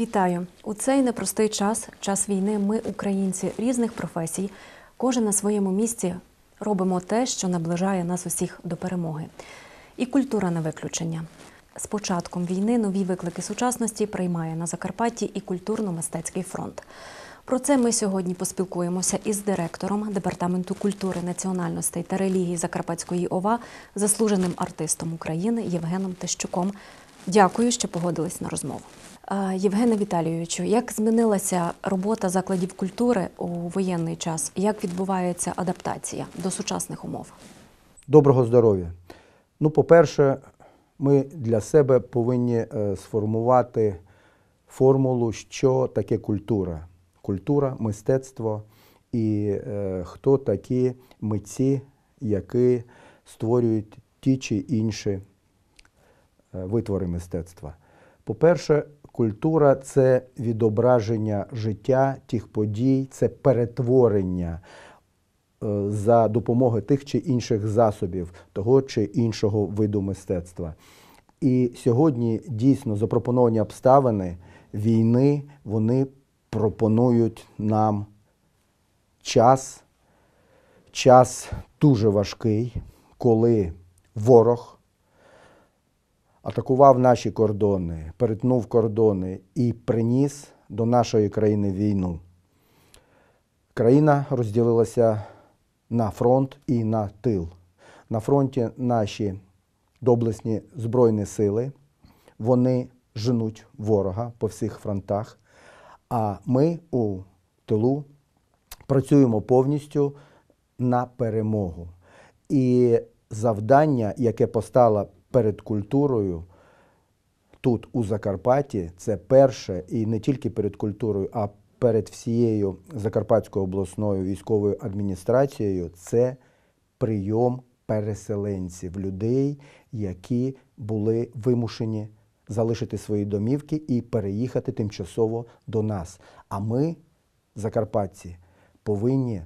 Вітаю у цей непростий час, час війни. Ми, українці різних професій, кожен на своєму місці робимо те, що наближає нас усіх до перемоги. І культура на виключення. З початком війни нові виклики сучасності приймає на Закарпатті і культурно-мистецький фронт. Про це ми сьогодні поспілкуємося із директором департаменту культури, національностей та релігії Закарпатської ОВА, заслуженим артистом України Євгеном Тищуком. Дякую, що погодились на розмову. Е, Євгене Віталійовичу, як змінилася робота закладів культури у воєнний час? Як відбувається адаптація до сучасних умов? Доброго здоров'я. Ну, по-перше, ми для себе повинні е, сформувати формулу, що таке культура. Культура, мистецтво і е, хто такі митці, які створюють ті чи інші Е, витвори мистецтва. По-перше, культура це відображення життя тих подій, це перетворення е, за допомогою тих чи інших засобів того чи іншого виду мистецтва. І сьогодні дійсно запропоновані обставини війни, вони пропонують нам час, час дуже важкий, коли ворог атакував наші кордони, перетнув кордони і приніс до нашої країни війну. Країна розділилася на фронт і на тил. На фронті наші доблесні Збройні сили, вони женуть ворога по всіх фронтах, а ми у тилу працюємо повністю на перемогу. І завдання, яке постало перед культурою тут, у Закарпатті, це перше, і не тільки перед культурою, а перед всією Закарпатською обласною військовою адміністрацією, це прийом переселенців, людей, які були вимушені залишити свої домівки і переїхати тимчасово до нас. А ми, закарпатці, повинні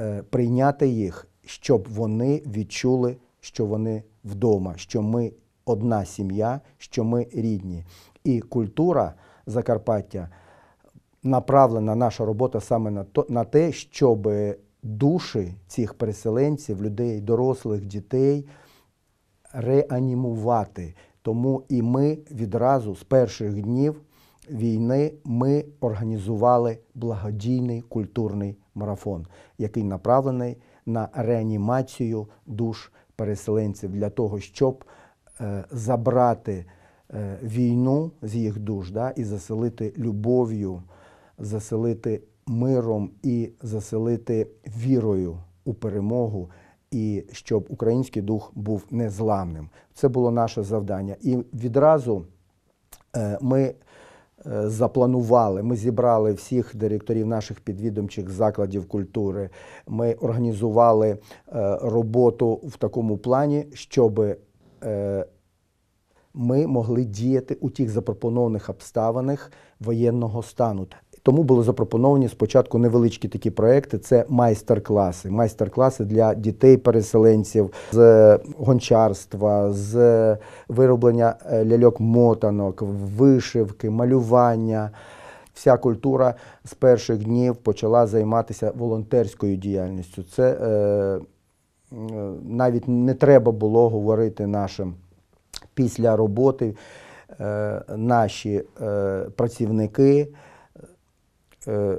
е, прийняти їх, щоб вони відчули що вони вдома, що ми одна сім'я, що ми рідні. І культура Закарпаття направлена наша робота саме на то, на те, щоб душі цих переселенців, людей, дорослих, дітей реанімувати. Тому і ми відразу з перших днів війни ми організували благодійний культурний марафон, який направлений на реанімацію душ переселенців для того, щоб е, забрати е, війну з їх душ да, і заселити любов'ю, заселити миром і заселити вірою у перемогу. І щоб український дух був незламним, це було наше завдання. І відразу е, ми Е, запланували, ми зібрали всіх директорів наших підвідомчих закладів культури. Ми організували е, роботу в такому плані, щоб е, ми могли діяти у тих запропонованих обставинах воєнного стану. Тому були запропоновані спочатку невеличкі такі проекти: це майстер-класи, майстер-класи для дітей-переселенців з гончарства, з вироблення е, ляльок-мотанок, вишивки, малювання. Вся культура з перших днів почала займатися волонтерською діяльністю. Це е, е навіть не треба було говорити нашим після роботи. Е, наші е, працівники Е,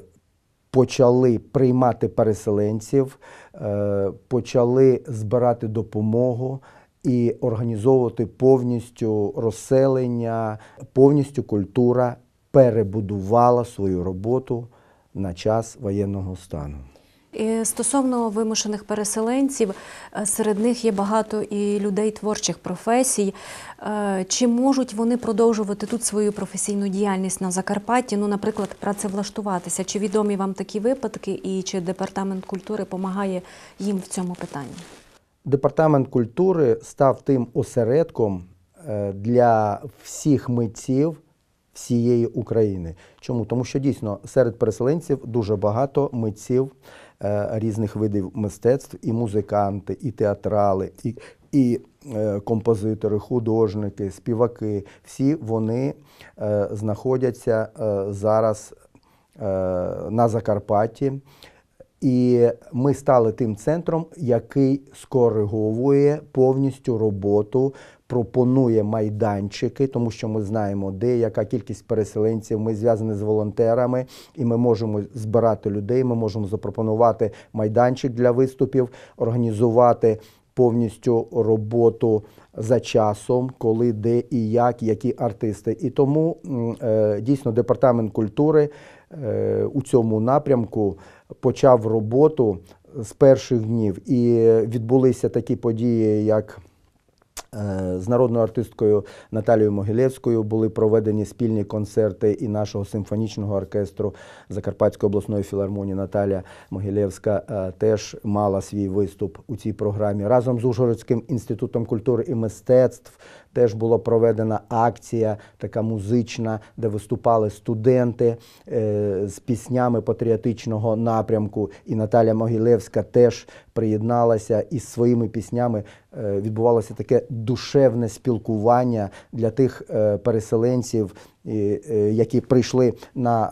почали приймати переселенців, е, почали збирати допомогу. І організовувати повністю розселення, повністю культура перебудувала свою роботу на час воєнного стану. І Стосовно вимушених переселенців, е, серед них є багато і людей творчих професій. Е, чи можуть вони продовжувати тут свою професійну діяльність на Закарпатті? Ну, наприклад, працевлаштуватися? Чи відомі вам такі випадки, і чи департамент культури допомагає їм в цьому питанні? Департамент культури став тим осередком е, для всіх митців всієї України. Чому? Тому що дійсно серед переселенців дуже багато митців е, різних видів мистецтв, і музиканти, і театрали, і і е, композитори, художники, співаки. Всі вони е, знаходяться е, зараз е, на Закарпатті. І ми стали тим центром, який скориговує повністю роботу пропонує майданчики, тому що ми знаємо, де яка кількість переселенців. Ми зв'язані з волонтерами, і ми можемо збирати людей. Ми можемо запропонувати майданчик для виступів, організувати повністю роботу. За часом, коли, де і як, які артисти, і тому е, дійсно департамент культури е, у цьому напрямку почав роботу з перших днів і відбулися такі події, як Е, з народною артисткою Наталією Могилєвською були проведені спільні концерти і нашого симфонічного оркестру Закарпатської обласної філармонії. Наталія Могилєвська е, теж мала свій виступ у цій програмі разом з Ужгородським інститутом культури і мистецтв теж була проведена акція, така музична, де виступали студенти е, з піснями патріотичного напрямку. І Наталя Могилевська теж приєдналася із своїми піснями. Е, відбувалося таке душевне спілкування для тих е, переселенців, які прийшли на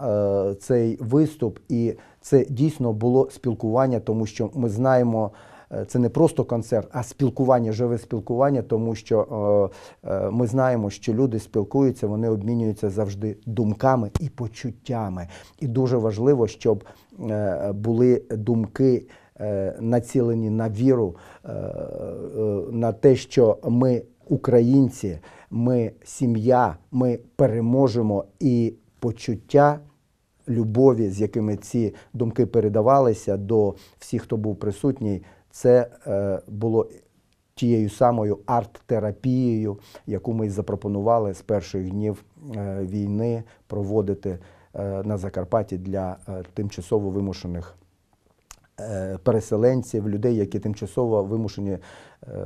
цей виступ, і це дійсно було спілкування, тому що ми знаємо. Е, це не просто концерт, а спілкування, живе спілкування, тому що е, е, ми знаємо, що люди спілкуються, вони обмінюються завжди думками і почуттями. І дуже важливо, щоб були думки. Націлені на віру, на те, що ми українці, ми сім'я, ми переможемо і почуття любові, з якими ці думки передавалися до всіх, хто був присутній, це е, було тією самою арт-терапією, яку ми запропонували з перших днів е, війни проводити е, на Закарпатті для тимчасово вимушених. Е, переселенців, людей, які тимчасово вимушені е,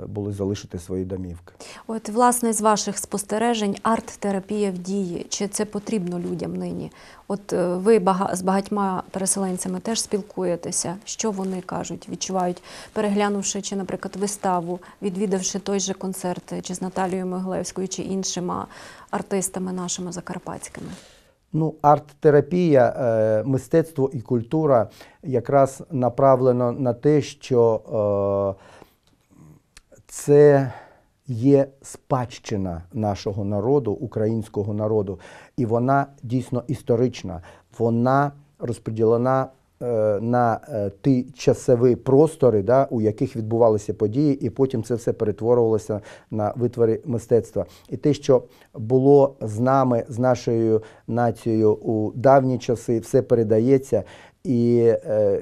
були залишити свої домівки. От власне з ваших спостережень, арт-терапія в дії, чи це потрібно людям нині? От е, ви з багатьма переселенцями теж спілкуєтеся, що вони кажуть, відчувають, переглянувши чи, наприклад, виставу, відвідавши той же концерт, чи з Наталією Могилевською, чи іншими артистами нашими закарпатськими. Ну, арт-терапія, е, мистецтво і культура якраз направлено на те, що е, це є спадщина нашого народу, українського народу, і вона дійсно історична. Вона розподілена Е, на е, ті часові простори, да, у яких відбувалися події, і потім це все перетворювалося на витвори мистецтва. І те, що було з нами, з нашою нацією у давні часи, все передається. І е,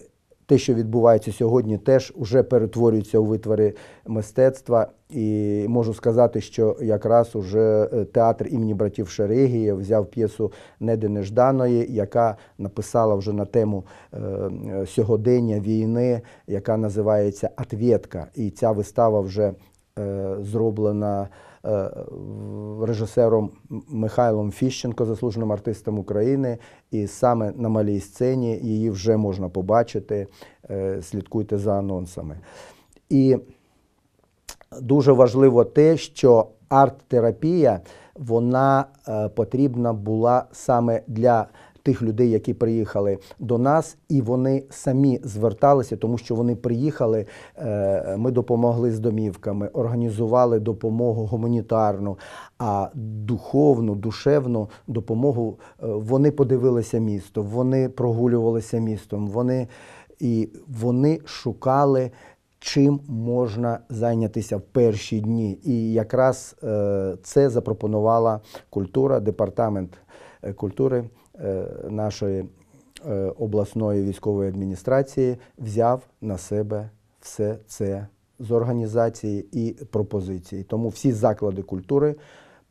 те, що відбувається сьогодні, теж вже перетворюється у витвори мистецтва. І можу сказати, що якраз уже е, театр імені братів Шерегія взяв п'єсу Неди Нежданої, яка написала вже на тему е, сьогодення війни, яка називається Атвєтка. І ця вистава вже е, зроблена. Е, режисером Михайлом Фіщенко, заслуженим артистом України, і саме на малій сцені її вже можна побачити. Е, слідкуйте за анонсами. І дуже важливо те, що арт-терапія вона е, потрібна була саме для тих людей, які приїхали до нас, і вони самі зверталися, тому що вони приїхали. Е, ми допомогли з домівками, організували допомогу гуманітарну, а духовну, душевну допомогу е, вони подивилися місто, вони прогулювалися містом. Вони і вони шукали. Чим можна зайнятися в перші дні, і якраз е, це запропонувала культура, департамент культури Е, нашої е, обласної військової адміністрації взяв на себе все це з організації і пропозиції. Тому всі заклади культури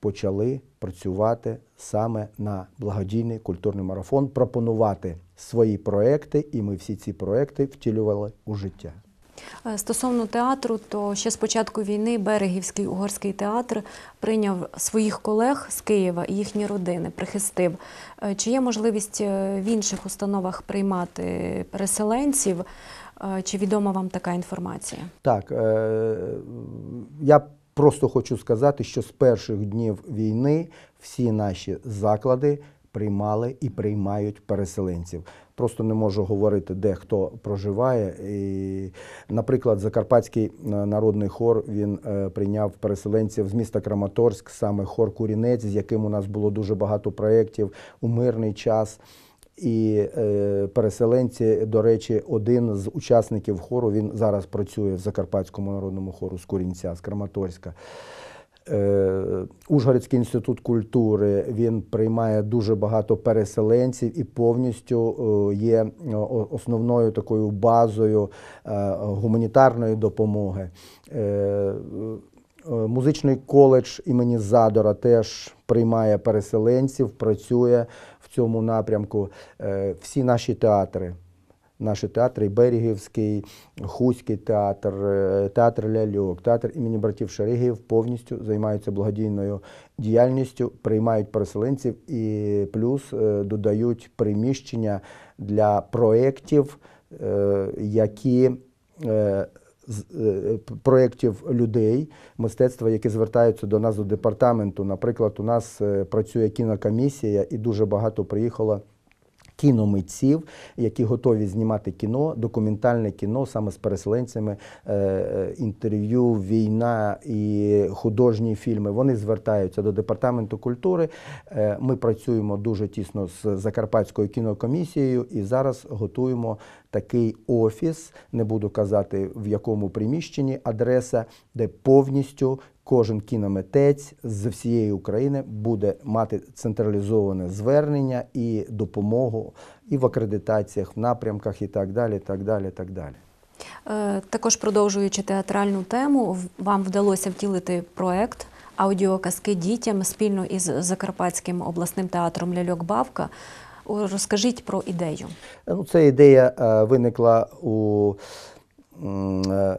почали працювати саме на благодійний культурний марафон, пропонувати свої проекти, і ми всі ці проекти втілювали у життя. Е, стосовно театру, то ще з початку війни Берегівський угорський театр прийняв своїх колег з Києва і їхні родини, прихистив. Е, чи є можливість е, в інших установах приймати переселенців? Чи відома вам така інформація? Так я просто хочу сказати, що з перших днів війни всі наші заклади приймали і приймають переселенців просто не можу говорити, де хто проживає. І, Наприклад, Закарпатський е, народний хор він е, прийняв переселенців з міста Краматорськ, саме хор Курінець, з яким у нас було дуже багато проєктів у мирний час. І е, переселенці, до речі, один з учасників хору він зараз працює в Закарпатському народному хору з Курінця, з Краматорська. Е, Ужгородський інститут культури він приймає дуже багато переселенців і повністю е, є е, основною такою базою гуманітарної допомоги. Музичний коледж імені Задора теж приймає переселенців, працює в цьому напрямку. Всі наші театри наші театри, і Берегівський, Хуський театр, е, театр Ляльок, театр імені братів Шерегів повністю займаються благодійною діяльністю, приймають переселенців і плюс е, додають приміщення для проєктів, е, які проєктів людей, мистецтва, які звертаються до нас до департаменту. Наприклад, у нас працює кінокомісія, і дуже багато приїхало кіномитців, які готові знімати кіно, документальне кіно саме з переселенцями, е, е, інтерв'ю, війна і художні фільми. Вони звертаються до департаменту культури. Е, ми працюємо дуже тісно з закарпатською кінокомісією і зараз готуємо такий офіс, не буду казати в якому приміщенні адреса, де повністю кожен кіномитець з всієї України буде мати централізоване звернення і допомогу і в акредитаціях, в напрямках, і так далі. так далі, так далі. Е, також продовжуючи театральну тему, вам вдалося втілити проект. Аудіоказки дітям спільно із Закарпатським обласним театром Ляльок Бавка Розкажіть про ідею. Е, ну, Ця ідея е, виникла у е,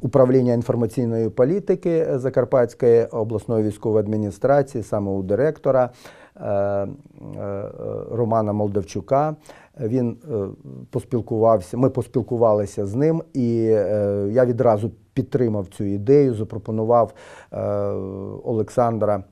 управління інформаційної політики Закарпатської обласної військової адміністрації, саме у директора. Романа Молдавчука він поспілкувався. Ми поспілкувалися з ним, і я відразу підтримав цю ідею. Запропонував Олександра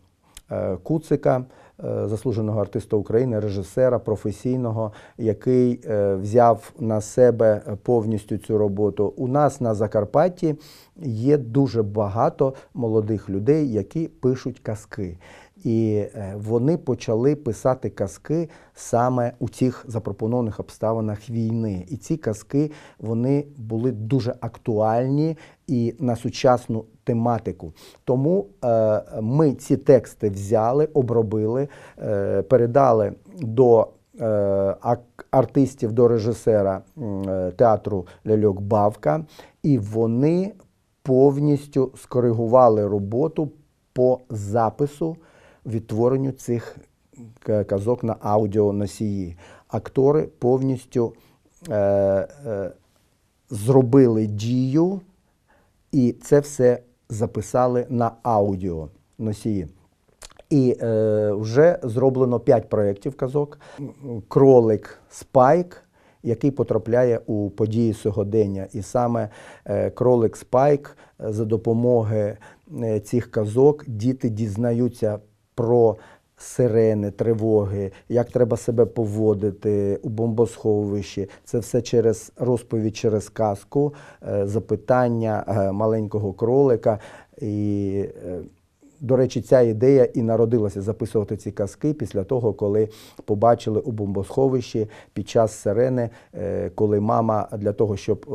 Куцика Е, заслуженого артиста України, режисера професійного, який е, взяв на себе повністю цю роботу. У нас на Закарпатті є дуже багато молодих людей, які пишуть казки. І е, вони почали писати казки саме у цих запропонованих обставинах війни. І ці казки вони були дуже актуальні і на сучасну тематику. Тому е, ми ці тексти взяли, обробили, е, передали до артистів, до режисера театру Ляльок Бавка, і вони повністю скоригували роботу по запису відтворенню цих е, казок на аудіоносії. Актори повністю е, е, зробили дію, і це все записали на аудіоносії. І е, вже зроблено п'ять проєктів казок. Кролик Спайк, який потрапляє у події сьогодення. І саме е, кролик Спайк е, за допомогою е, цих казок діти дізнаються про сирени, тривоги, як треба себе поводити у бомбосховищі. Це все через розповідь, через казку, е, запитання е, маленького кролика. І, е, до речі, ця ідея і народилася записувати ці казки після того, коли побачили у бомбосховищі під час сирени, коли мама для того, щоб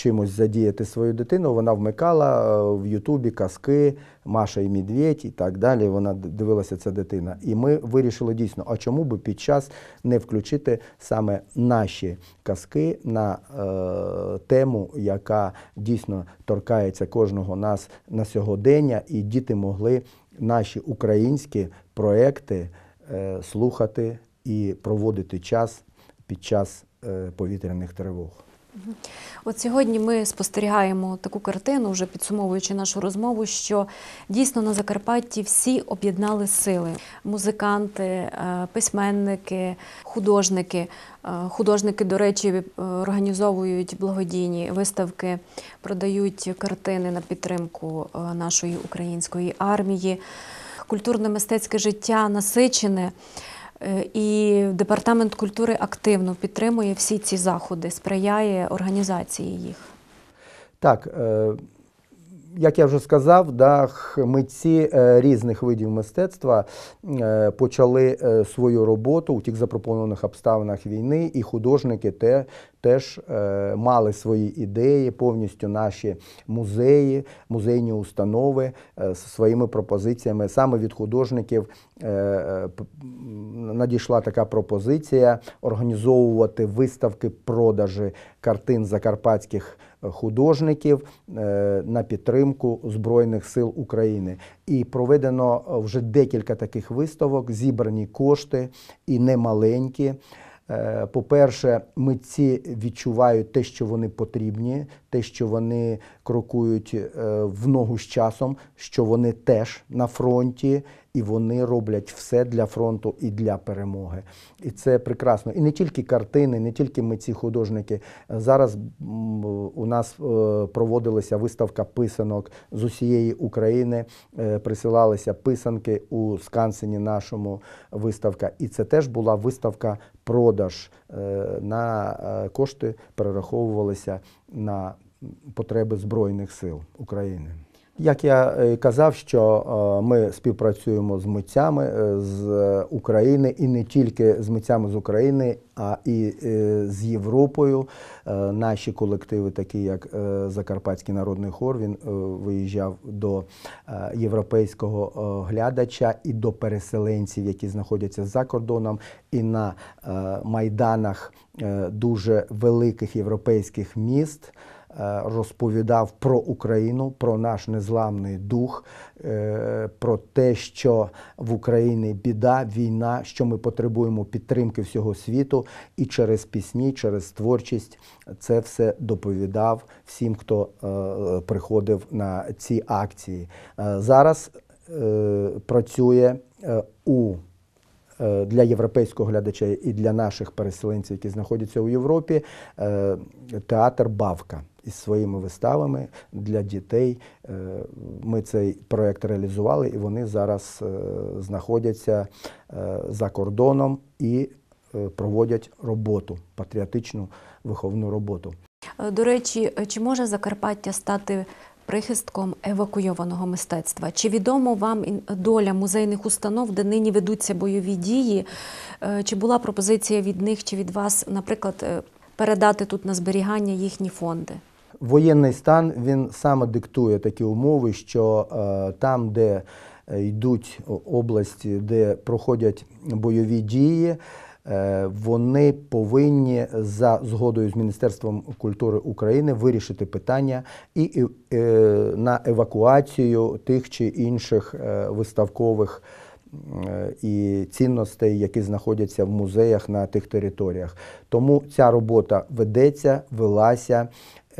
чимось задіяти свою дитину, вона вмикала е, в Ютубі казки, Маша і Медведь і так далі. Вона дивилася ця дитина. І ми вирішили дійсно, а чому би під час не включити саме наші казки на е, тему, яка дійсно торкається кожного нас на сьогодення, і діти могли наші українські проекти е, слухати і проводити час під час. Е, повітряних тривог От сьогодні ми спостерігаємо таку картину, вже підсумовуючи нашу розмову, що дійсно на Закарпатті всі об'єднали сили: музиканти, е, письменники, художники. Е, художники, до речі, е, організовують благодійні виставки, продають картини на підтримку нашої української армії. Культурно-мистецьке життя насичене. Е, і департамент культури активно підтримує всі ці заходи, сприяє організації їх. Так, е, як я вже сказав, да, митці е, різних видів мистецтва почали свою роботу у тих запропонованих обставинах війни, і художники те теж е, мали свої ідеї, повністю наші музеї, музейні установи е, з своїми пропозиціями. Саме від художників е, надійшла така пропозиція організовувати виставки продажі картин закарпатських. Художників на підтримку Збройних сил України і проведено вже декілька таких виставок, зібрані кошти і немаленькі. Е, по-перше, митці відчувають те, що вони потрібні, те, що вони крокують е, в ногу з часом, що вони теж на фронті, і вони роблять все для фронту і для перемоги. І це прекрасно. І не тільки картини, не тільки ми ці художники. Зараз у нас е, проводилася виставка писанок з усієї України, е, присилалися писанки у Скансені нашому виставка. І це теж була виставка продаж. Е, на е, кошти перераховувалися на потреби Збройних сил України. Як я е, казав, що е, ми співпрацюємо з митцями е, з України і не тільки з митцями з України, а і з Європою. Наші колективи, такі як Закарпатський народний хор, він виїжджав до європейського глядача і до переселенців, які знаходяться за кордоном, і на майданах дуже великих європейських міст. Е, розповідав про Україну, про наш незламний дух, е, про те, що в Україні біда, війна, що ми потребуємо підтримки всього світу, і через пісні, через творчість це все доповідав всім, хто е, приходив на ці акції. Зараз працює у для європейського глядача і для наших переселенців, які знаходяться у Європі, театр Бавка із своїми виставами для дітей. Е, ми цей проект реалізували, і вони зараз е, знаходяться е, за кордоном і проводять роботу, патріотичну виховну роботу. До речі, чи може Закарпаття стати прихистком евакуйованого мистецтва? Чи відомо вам доля музейних установ, де нині ведуться бойові дії? Чи була пропозиція від них чи від вас, наприклад, передати тут на зберігання їхні фонди? воєнний стан він саме диктує такі умови, що е, там, де е, йдуть області, де проходять бойові дії. Е, вони повинні за згодою з Міністерством культури України вирішити питання і на евакуацію тих чи інших виставкових і цінностей, які знаходяться в музеях на тих територіях. Тому ця робота ведеться, велася.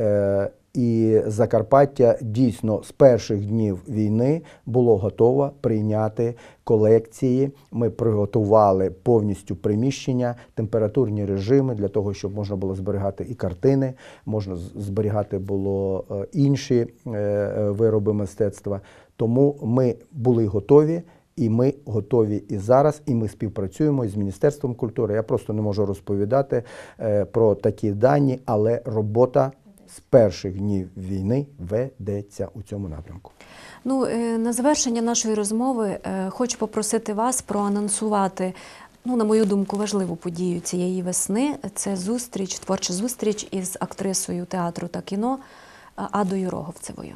Е, і Закарпаття дійсно з перших днів війни було готово прийняти колекції. Ми приготували повністю приміщення, температурні режими для того, щоб можна було зберігати і картини, можна зберігати було е, інші е, вироби мистецтва. Тому ми були готові. І ми готові і зараз, і ми співпрацюємо із Міністерством культури. Я просто не можу розповідати про такі дані, але робота з перших днів війни ведеться у цьому напрямку. Ну е, на завершення нашої розмови е, хочу попросити вас проанонсувати. Ну, на мою думку, важливу подію цієї весни це зустріч, творча зустріч із актрисою театру та кіно е, Адою Роговцевою.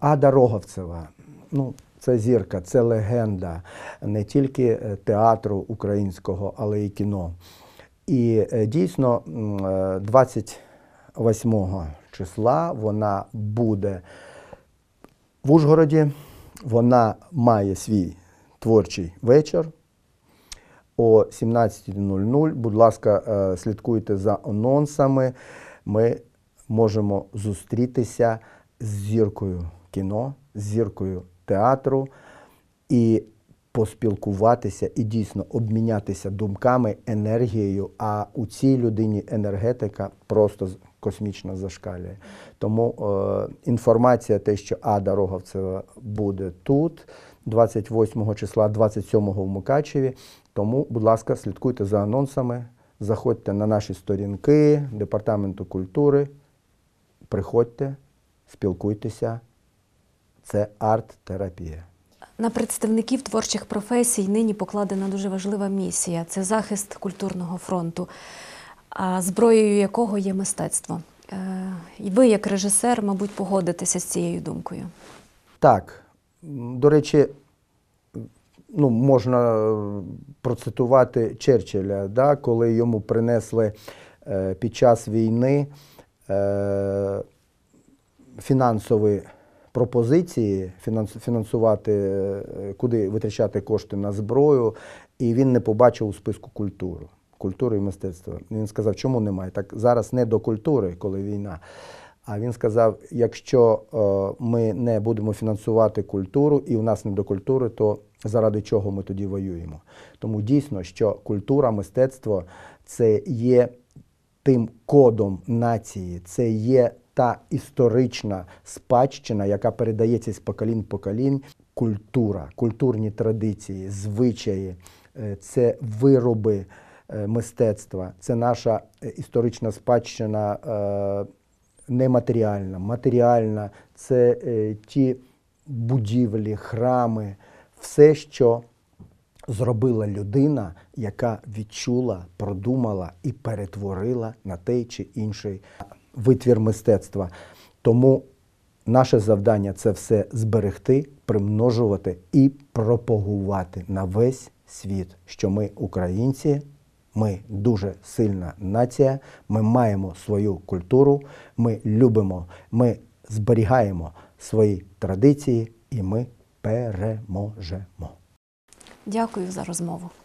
Ада Роговцева. Ну, це зірка, це легенда не тільки театру українського, але й кіно. І дійсно 20 8 числа вона буде в Ужгороді. Вона має свій творчий вечір о 17.00. Будь ласка, е, слідкуйте за анонсами. Ми можемо зустрітися з зіркою кіно, з зіркою театру і поспілкуватися і дійсно обмінятися думками, енергією. А у цій людині енергетика просто космічно зашкалює. Тому е, інформація, те, що А, Дороговцева буде тут, 28 числа, 27-го в Мукачеві. Тому, будь ласка, слідкуйте за анонсами, заходьте на наші сторінки Департаменту культури, приходьте, спілкуйтеся. Це арт-терапія. На представників творчих професій нині покладена дуже важлива місія це захист культурного фронту. А зброєю якого є мистецтво. Е, і ви, як режисер, мабуть, погодитеся з цією думкою. Так. До речі, ну, можна е, процитувати Черчилля, да, коли йому принесли е, під час війни фінансові пропозиції, фінансувати, куди витрачати кошти на зброю, і він не побачив у списку культуру культури і мистецтва. Він сказав, чому немає? Так зараз не до культури, коли війна. А він сказав: якщо е, ми не будемо фінансувати культуру, і у нас не до культури, то заради чого ми тоді воюємо? Тому дійсно, що культура, мистецтво це є тим кодом нації, це є та історична спадщина, яка передається з поколінь в поколінь. Культура, культурні традиції, звичаї, е, це вироби. Е, мистецтва, це наша е, історична спадщина е, нематеріальна, матеріальна, це ті будівлі, храми, все, що зробила людина, яка відчула, продумала і перетворила на той чи інший витвір мистецтва. Тому Наше завдання це все зберегти, примножувати і пропагувати на весь світ, що ми українці. Ми дуже сильна нація, ми маємо свою культуру, ми любимо, ми зберігаємо свої традиції і ми переможемо. Дякую за розмову.